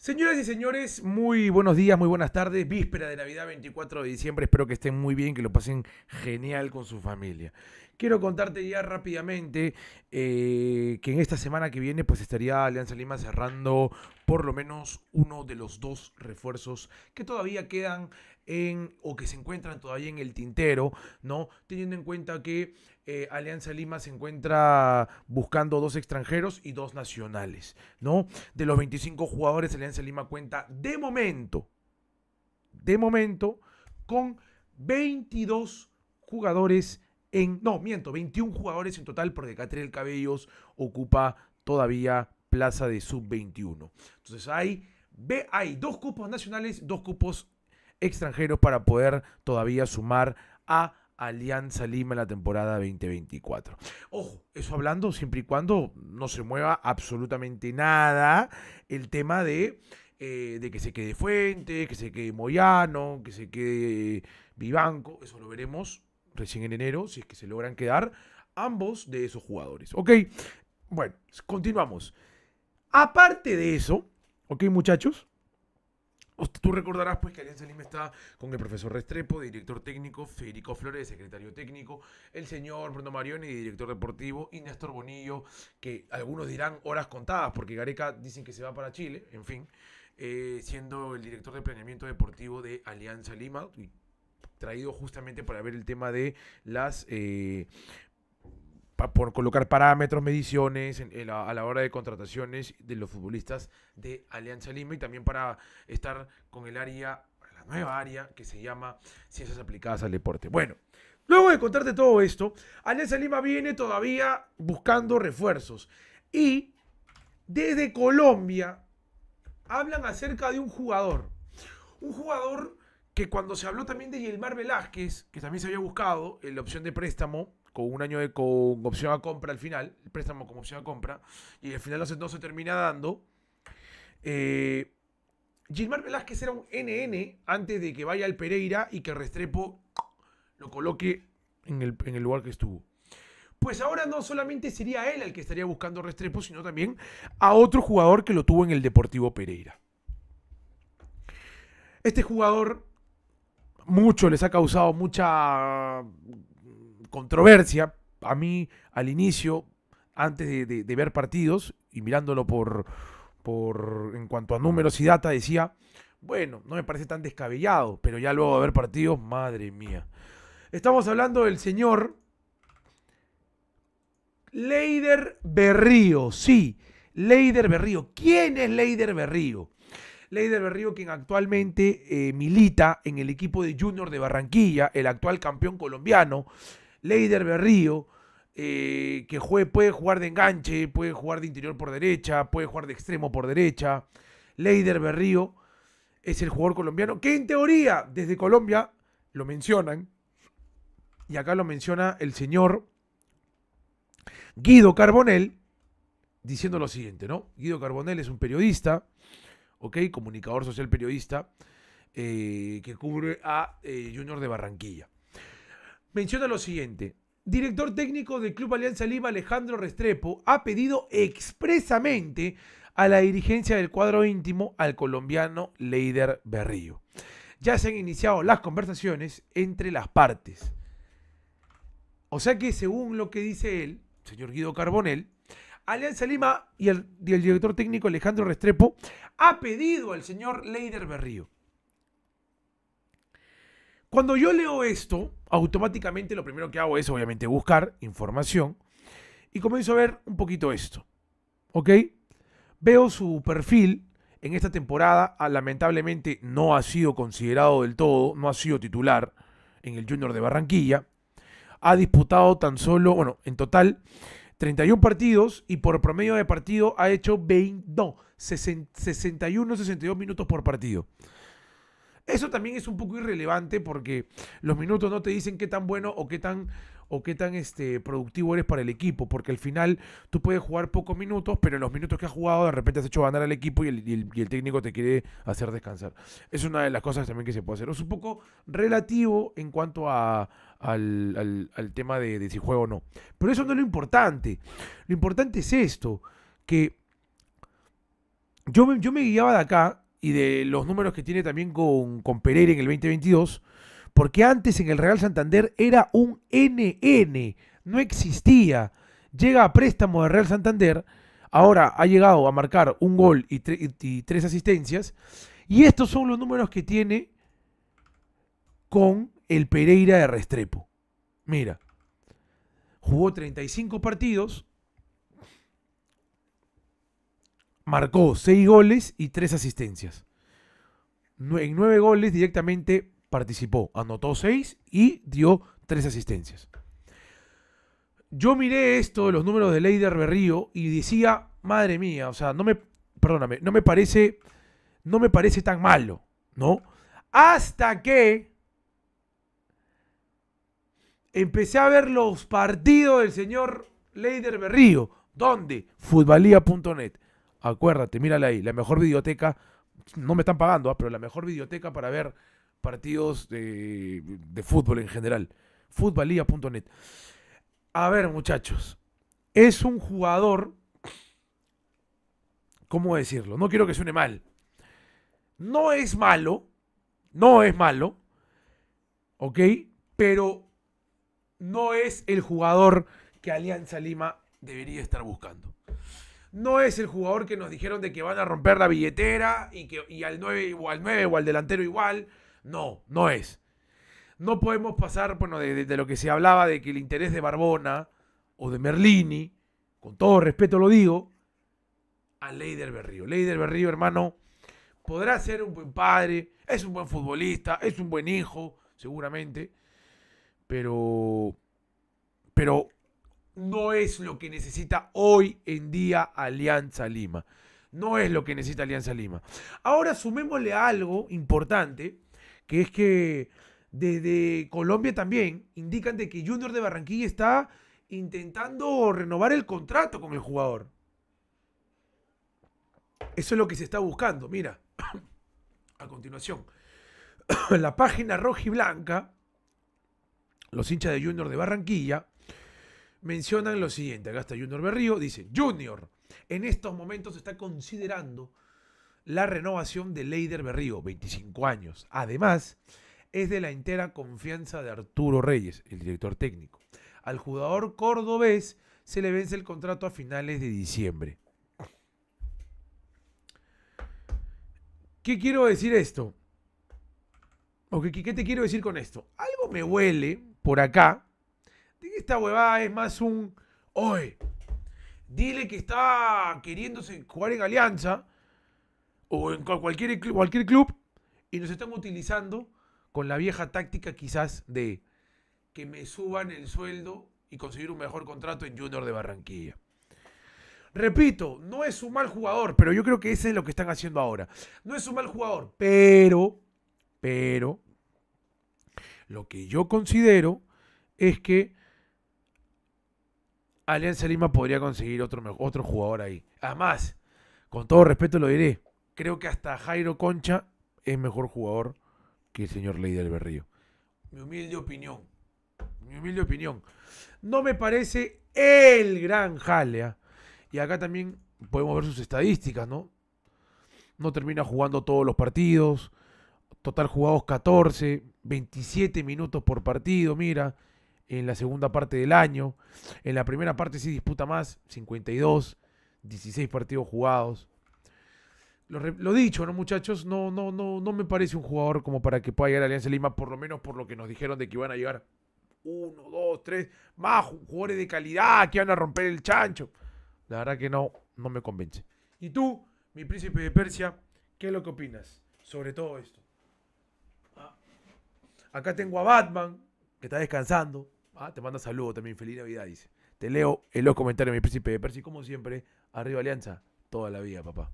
Señoras y señores, muy buenos días, muy buenas tardes. Víspera de Navidad, 24 de diciembre. Espero que estén muy bien, que lo pasen genial con su familia. Quiero contarte ya rápidamente eh, que en esta semana que viene pues estaría Alianza Lima cerrando por lo menos uno de los dos refuerzos que todavía quedan en, o que se encuentran todavía en el tintero, ¿no? Teniendo en cuenta que eh, Alianza Lima se encuentra buscando dos extranjeros y dos nacionales, ¿no? De los 25 jugadores, Alianza Lima cuenta de momento, de momento, con 22 jugadores no, miento, 21 jugadores en total porque Catriel Cabellos ocupa todavía plaza de sub-21. Entonces hay, ve, hay dos cupos nacionales, dos cupos extranjeros para poder todavía sumar a Alianza Lima en la temporada 2024. Ojo, eso hablando siempre y cuando no se mueva absolutamente nada el tema de, eh, de que se quede Fuente, que se quede Moyano, que se quede Vivanco, eso lo veremos recién en enero, si es que se logran quedar ambos de esos jugadores. Ok, bueno, continuamos. Aparte de eso, ok muchachos, Tú recordarás pues que Alianza Lima está con el profesor Restrepo, director técnico, Federico Flores, secretario técnico, el señor Bruno Marioni, director deportivo, y Néstor Bonillo, que algunos dirán horas contadas, porque Gareca dicen que se va para Chile, en fin, eh, siendo el director de planeamiento deportivo de Alianza Lima, traído justamente para ver el tema de las... Eh, por colocar parámetros, mediciones a la hora de contrataciones de los futbolistas de Alianza Lima y también para estar con el área, la nueva área que se llama Ciencias Aplicadas al Deporte. Bueno, luego de contarte todo esto, Alianza Lima viene todavía buscando refuerzos y desde Colombia hablan acerca de un jugador. Un jugador cuando se habló también de Gilmar Velázquez, que también se había buscado en eh, la opción de préstamo, con un año de con opción a compra al final, el préstamo como opción a compra, y al final no se, se termina dando. Eh, Gilmar Velázquez era un NN antes de que vaya al Pereira y que Restrepo lo coloque en el, en el lugar que estuvo. Pues ahora no solamente sería él el que estaría buscando Restrepo, sino también a otro jugador que lo tuvo en el Deportivo Pereira. Este jugador mucho, les ha causado mucha mm, controversia. A mí, al inicio, antes de, ver partidos y mirándolo por, por en cuanto a números y data, decía, bueno, no me parece tan descabellado, pero ya luego de ver partidos, madre mía. Estamos hablando del señor Leider Berrío, sí, Leider Berrío. ¿Quién es Leider Berrío? Leider Berrío, quien actualmente eh, milita en el equipo de Junior de Barranquilla, el actual campeón colombiano. Leider Berrío, eh, que puede jugar de enganche, puede jugar de interior por derecha, puede jugar de extremo por derecha. Leider Berrío es el jugador colombiano que en teoría desde Colombia lo mencionan. Y acá lo menciona el señor Guido Carbonell, diciendo lo siguiente, ¿no? Guido Carbonell es un periodista ¿ok? Comunicador social periodista eh, que cubre a eh, Junior de Barranquilla. Menciona lo siguiente. Director técnico del Club Alianza Lima, Alejandro Restrepo, ha pedido expresamente a la dirigencia del cuadro íntimo al colombiano Leider Berrío. Ya se han iniciado las conversaciones entre las partes. O sea que según lo que dice él, señor Guido Carbonell, Alianza Lima y el, director técnico Alejandro Restrepo ha pedido al señor Leider Berrío. Cuando yo leo esto, automáticamente lo primero que hago es obviamente buscar información y comienzo a ver un poquito esto. ¿Ok? Veo su perfil en esta temporada, ah, lamentablemente no ha sido considerado del todo, no ha sido titular en el Junior de Barranquilla. Ha disputado tan solo, bueno, en total 31 partidos y por promedio de partido ha hecho 20, 61, 62 minutos por partido. Eso también es un poco irrelevante porque los minutos no te dicen qué tan bueno o qué tan o qué tan este, productivo eres para el equipo, porque al final tú puedes jugar pocos minutos, pero en los minutos que has jugado de repente has hecho ganar al equipo y el, técnico te quiere hacer descansar. Es una de las cosas también que se puede hacer. Es un poco relativo en cuanto a, al, tema de, si juego o no. Pero eso no es lo importante. Lo importante es esto, que yo me, yo me guiaba de acá y de los números que tiene también con, con Pereira en el 2022, porque antes en el Real Santander era un NN, no existía. Llega a préstamo del Real Santander, ahora ha llegado a marcar un gol y, tres asistencias. Y estos son los números que tiene con el Pereira de Restrepo. Mira, jugó 35 partidos, marcó 6 goles y 3 asistencias. En 9 goles directamente participó, anotó 6 y dio 3 asistencias. Yo miré esto los números de Leider Berrío y decía, madre mía, o sea, no me, perdóname, no me parece, no me parece tan malo, ¿no? Hasta que empecé a ver los partidos del señor Leider Berrío. ¿Dónde? Futbalía.net. Acuérdate, mírala ahí, la mejor biblioteca. No me están pagando, ah, pero la mejor biblioteca para ver partidos de, de fútbol en general. Futbalía.net. A ver, muchachos. Es un jugador. ¿Cómo decirlo? No quiero que suene mal. No es malo. No es malo. ¿Ok? Pero no es el jugador que Alianza Lima debería estar buscando. No es el jugador que nos dijeron de que van a romper la billetera y que y al 9 o al 9 o al delantero igual no, no es. No podemos pasar, bueno, de, lo que se hablaba de que el interés de Barbona o de Merlini, con todo respeto lo digo, a Leider Berrío. Leider Berrío, hermano, podrá ser un buen padre, es un buen futbolista, es un buen hijo, seguramente, pero, pero no es lo que necesita hoy en día Alianza Lima. No es lo que necesita Alianza Lima. Ahora sumémosle algo importante que es que desde Colombia también indican de que Junior de Barranquilla está intentando renovar el contrato con el jugador. Eso es lo que se está buscando. Mira, a continuación, la página roja y blanca, los hinchas de Junior de Barranquilla, mencionan lo siguiente. Acá está Junior Berrío, dice, Junior en estos momentos está considerando la renovación de Leider Berrío, 25 años. Además, es de la entera confianza de Arturo Reyes, el director técnico. Al jugador cordobés se le vence el contrato a finales de diciembre. ¿Qué quiero decir esto? ¿O qué, te quiero decir con esto? Algo me huele por acá de que esta huevada es más un... ¡Oye! Dile que está queriéndose jugar en Alianza o en cualquier, cualquier club y nos están utilizando con la vieja táctica quizás de que me suban el sueldo y conseguir un mejor contrato en Junior de Barranquilla. Repito, no es un mal jugador, pero yo creo que ese es lo que están haciendo ahora. No es un mal jugador, pero, pero, lo que yo considero es que Alianza Lima podría conseguir otro, otro jugador ahí. Además, con todo respeto lo diré, creo que hasta Jairo Concha es mejor jugador que el señor Ley del Berrío. Mi humilde opinión. Mi humilde opinión. No me parece el gran jalea. Y acá también podemos ver sus estadísticas, ¿no? No termina jugando todos los partidos. Total jugados 14, 27 minutos por partido, mira, en la segunda parte del año. En la primera parte sí disputa más, 52, 16 partidos jugados lo, dicho, ¿no, muchachos? No, no, no, no me parece un jugador como para que pueda llegar a Alianza Lima, por lo menos por lo que nos dijeron de que iban a llegar uno, dos, tres, más jugadores de calidad que van a romper el chancho. La verdad que no, no me convence. Y tú, mi príncipe de Persia, ¿qué es lo que opinas sobre todo esto? Ah, acá tengo a Batman, que está descansando. Ah, te manda saludo también, feliz Navidad, dice. Te leo en los comentarios, mi príncipe de Persia, y como siempre, arriba Alianza, toda la vida, papá.